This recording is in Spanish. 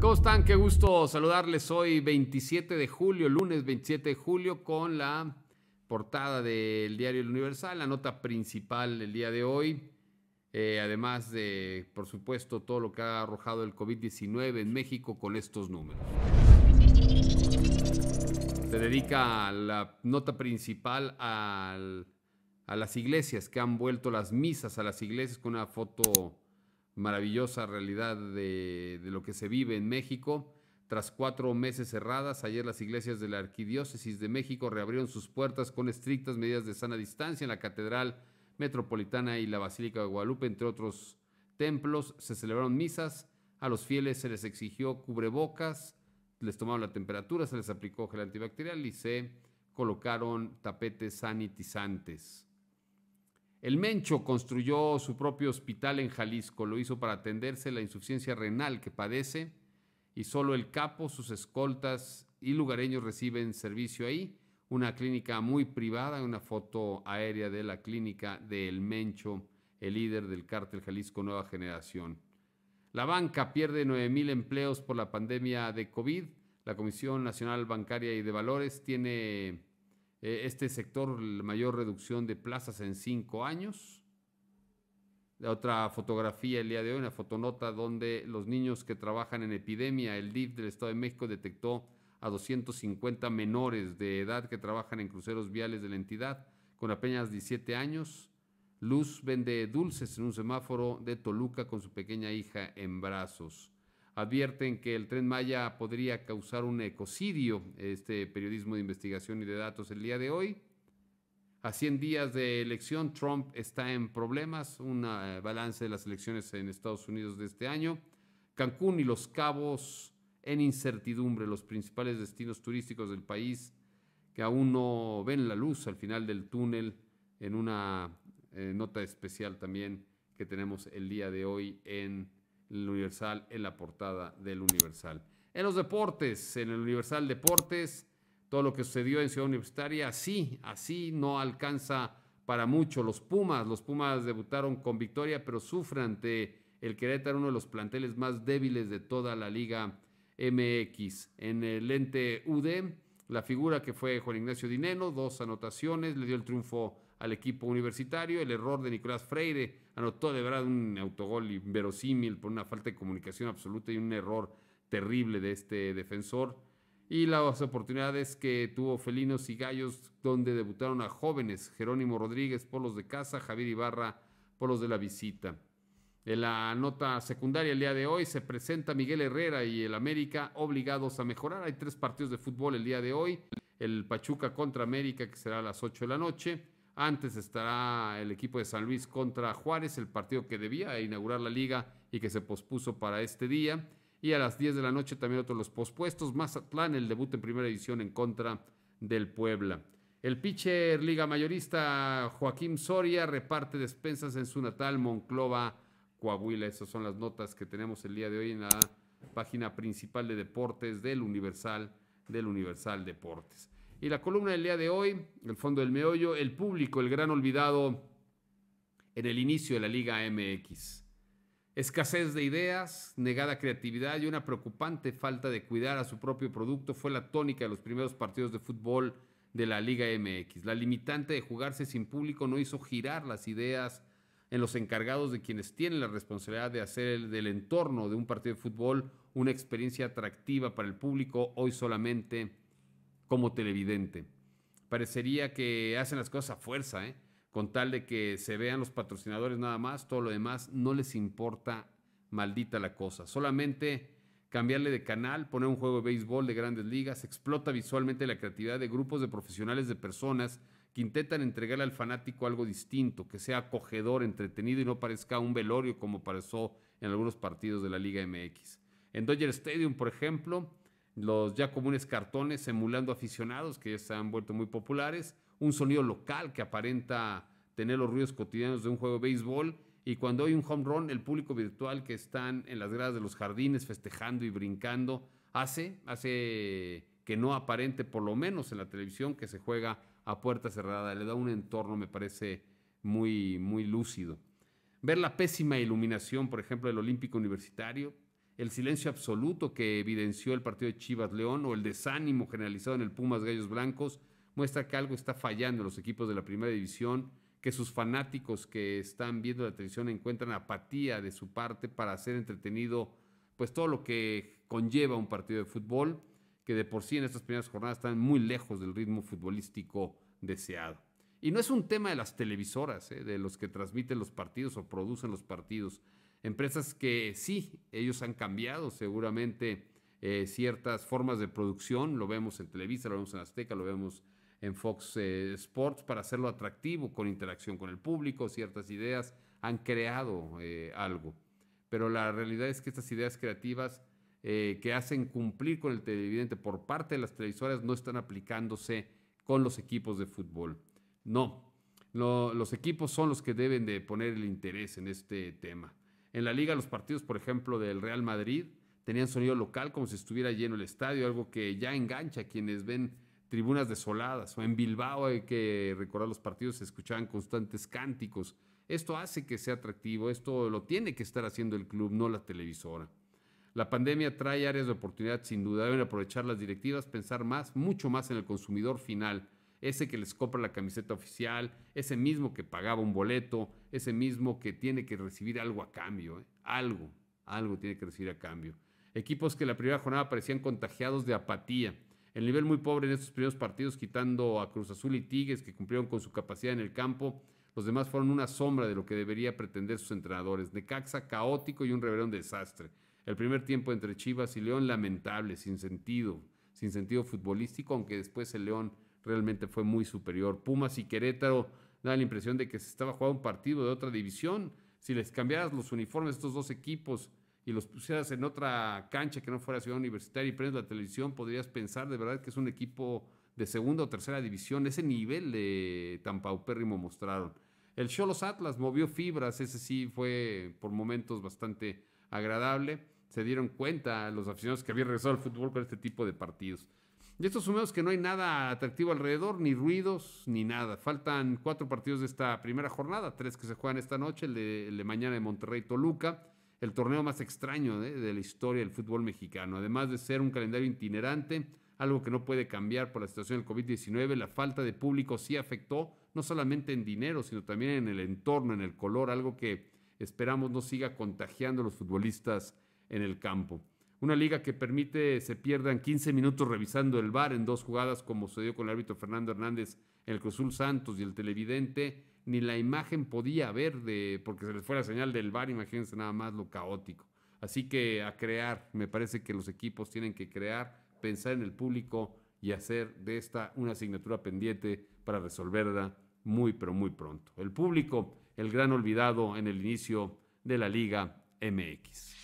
¿Cómo están? Qué gusto saludarles hoy 27 de julio, lunes 27 de julio, con la portada del diario El Universal, la nota principal del día de hoy, eh, además de, por supuesto, todo lo que ha arrojado el COVID-19 en México con estos números. Se dedica la nota principal a las iglesias, que han vuelto las misas a las iglesias con una foto maravillosa realidad de, lo que se vive en México. Tras cuatro meses cerradas, ayer las iglesias de la Arquidiócesis de México reabrieron sus puertas con estrictas medidas de sana distancia en la Catedral Metropolitana y la Basílica de Guadalupe, entre otros templos. Se celebraron misas, a los fieles se les exigió cubrebocas, les tomaron la temperatura, se les aplicó gel antibacterial y se colocaron tapetes sanitizantes. El Mencho construyó su propio hospital en Jalisco, lo hizo para atenderse la insuficiencia renal que padece y solo el capo, sus escoltas y lugareños reciben servicio ahí. Una clínica muy privada, una foto aérea de la clínica del Mencho, el líder del cártel Jalisco Nueva Generación. La banca pierde 9.000 empleos por la pandemia de COVID. La Comisión Nacional Bancaria y de Valores tiene eh, este sector, la mayor reducción de plazas en cinco años. La otra fotografía el día de hoy, una fotonota donde los niños que trabajan en epidemia, el DIF del Estado de México detectó a 250 menores de edad que trabajan en cruceros viales de la entidad con apenas 17 años. Luz vende dulces en un semáforo de Toluca con su pequeña hija en brazos advierten que el tren Maya podría causar un ecocidio, este periodismo de investigación y de datos el día de hoy. A 100 días de elección, Trump está en problemas, un eh, balance de las elecciones en Estados Unidos de este año. Cancún y Los Cabos en incertidumbre, los principales destinos turísticos del país que aún no ven la luz al final del túnel, en una eh, nota especial también que tenemos el día de hoy en el Universal en la portada del Universal. En los deportes, en el Universal Deportes, todo lo que sucedió en Ciudad Universitaria, así, así no alcanza para mucho. Los Pumas, los Pumas debutaron con victoria, pero sufren ante el Querétaro, uno de los planteles más débiles de toda la Liga MX. En el ente UD, la figura que fue Juan Ignacio Dineno, dos anotaciones, le dio el triunfo al equipo universitario. El error de Nicolás Freire anotó de verdad un autogol inverosímil por una falta de comunicación absoluta y un error terrible de este defensor. Y las oportunidades que tuvo Felinos y Gallos, donde debutaron a jóvenes Jerónimo Rodríguez por los de casa, Javier Ibarra por los de la visita. En la nota secundaria el día de hoy se presenta Miguel Herrera y el América obligados a mejorar. Hay tres partidos de fútbol el día de hoy. El Pachuca contra América que será a las 8 de la noche. Antes estará el equipo de San Luis contra Juárez, el partido que debía inaugurar la liga y que se pospuso para este día. Y a las 10 de la noche también otros los pospuestos. Mazatlán, el debut en primera edición en contra del Puebla. El pitcher liga mayorista Joaquín Soria reparte despensas en su natal Monclova, Coahuila. Esas son las notas que tenemos el día de hoy en la página principal de deportes del Universal, del Universal Deportes. Y la columna del día de hoy, el fondo del meollo, el público, el gran olvidado en el inicio de la Liga MX. Escasez de ideas, negada creatividad y una preocupante falta de cuidar a su propio producto fue la tónica de los primeros partidos de fútbol de la Liga MX. La limitante de jugarse sin público no hizo girar las ideas en los encargados de quienes tienen la responsabilidad de hacer del entorno de un partido de fútbol una experiencia atractiva para el público, hoy solamente como televidente. Parecería que hacen las cosas a fuerza, ¿eh? con tal de que se vean los patrocinadores nada más, todo lo demás no les importa maldita la cosa. Solamente cambiarle de canal, poner un juego de béisbol de grandes ligas, explota visualmente la creatividad de grupos de profesionales de personas que intentan entregarle al fanático algo distinto, que sea acogedor, entretenido y no parezca un velorio como pareció en algunos partidos de la Liga MX. En Dodger Stadium, por ejemplo, los ya comunes cartones emulando aficionados que ya se han vuelto muy populares, un sonido local que aparenta tener los ruidos cotidianos de un juego de béisbol y cuando hay un home run, el público virtual que están en las gradas de los jardines festejando y brincando hace, hace que no aparente, por lo menos en la televisión, que se juega a puerta cerrada. Le da un entorno, me parece, muy, muy lúcido. Ver la pésima iluminación, por ejemplo, del Olímpico Universitario, el silencio absoluto que evidenció el partido de Chivas León o el desánimo generalizado en el Pumas Gallos Blancos muestra que algo está fallando en los equipos de la primera división, que sus fanáticos que están viendo la televisión encuentran apatía de su parte para ser entretenido pues todo lo que conlleva un partido de fútbol, que de por sí en estas primeras jornadas están muy lejos del ritmo futbolístico deseado. Y no es un tema de las televisoras, ¿eh? de los que transmiten los partidos o producen los partidos. Empresas que sí, ellos han cambiado seguramente eh, ciertas formas de producción. Lo vemos en Televisa, lo vemos en Azteca, lo vemos en Fox eh, Sports para hacerlo atractivo, con interacción con el público, ciertas ideas. Han creado algo. Pero la realidad es que estas ideas creativas que hacen cumplir con el televidente por parte de las televisoras no están aplicándose con los equipos de fútbol. No, los equipos son los que deben de poner el interés en este tema. En la liga los partidos, por ejemplo, del Real Madrid tenían sonido local como si estuviera lleno el estadio, algo que ya engancha a quienes ven tribunas desoladas. O en Bilbao hay que recordar los partidos, se escuchaban constantes cánticos. Esto hace que sea atractivo, esto lo tiene que estar haciendo el club, no la televisora. La pandemia trae áreas de oportunidad, sin duda deben aprovechar las directivas, pensar más, mucho más en el consumidor final ese que les compra la camiseta oficial, ese mismo que pagaba un boleto, ese mismo que tiene que recibir algo a cambio, ¿eh? algo, algo tiene que recibir a cambio. Equipos que la primera jornada parecían contagiados de apatía. El nivel muy pobre en estos primeros partidos, quitando a Cruz Azul y Tigres, que cumplieron con su capacidad en el campo, los demás fueron una sombra de lo que debería pretender sus entrenadores. Necaxa caótico y un reverón desastre. El primer tiempo entre Chivas y León lamentable, sin sentido, sin sentido futbolístico, aunque después el León realmente fue muy superior. Pumas y Querétaro da la impresión de que se estaba jugando un partido de otra división. Si les cambiaras los uniformes a estos dos equipos y los pusieras en otra cancha que no fuera Ciudad Universitaria y prendes la televisión, podrías pensar de verdad que es un equipo de segunda o tercera división. Ese nivel de tan paupérrimo mostraron. El los Atlas movió fibras, ese sí fue por momentos bastante agradable. Se dieron cuenta los aficionados que habían regresado al fútbol para este tipo de partidos. De estos sumemos que no hay nada atractivo alrededor, ni ruidos, ni nada. Faltan cuatro partidos de esta primera jornada, tres que se juegan esta noche, el de, mañana de Monterrey Toluca, el torneo más extraño eh, de la historia del fútbol mexicano. Además de ser un calendario itinerante, algo que no puede cambiar por la situación del COVID-19, la falta de público sí afectó, no solamente en dinero, sino también en el entorno, en el color, algo que esperamos no siga contagiando a los futbolistas en el campo. Una liga que permite se pierdan 15 minutos revisando el VAR en dos jugadas como sucedió con el árbitro Fernando Hernández en el Cruzul Santos y el televidente, ni la imagen podía ver de, porque se les fue la señal del VAR, imagínense nada más lo caótico. Así que a crear, me parece que los equipos tienen que crear, pensar en el público y hacer de esta una asignatura pendiente para resolverla muy pero muy pronto. El público, el gran olvidado en el inicio de la Liga MX.